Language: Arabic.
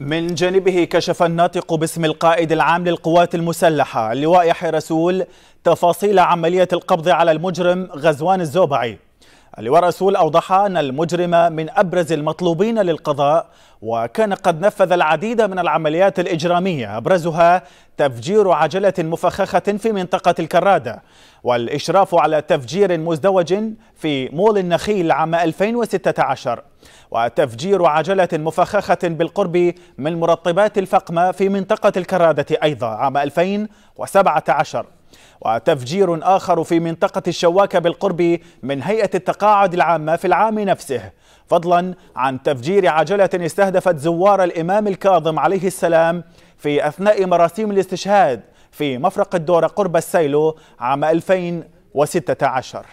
من جانبه كشف الناطق باسم القائد العام للقوات المسلحة اللواء يحيى رسول تفاصيل عملية القبض على المجرم غزوان الزوبعي اللواء رسول أوضح أن المجرم من أبرز المطلوبين للقضاء وكان قد نفذ العديد من العمليات الإجرامية أبرزها تفجير عجلة مفخخة في منطقة الكرادة والإشراف على تفجير مزدوج في مول النخيل عام 2016 وتفجير عجلة مفخخة بالقرب من مرطبات الفقمة في منطقة الكرادة أيضا عام 2017 وتفجير آخر في منطقة الشواكة بالقرب من هيئة التقاعد العامة في العام نفسه فضلا عن تفجير عجلة استهدفت زوار الإمام الكاظم عليه السلام في أثناء مراسيم الاستشهاد في مفرق الدورة قرب السيلو عام 2016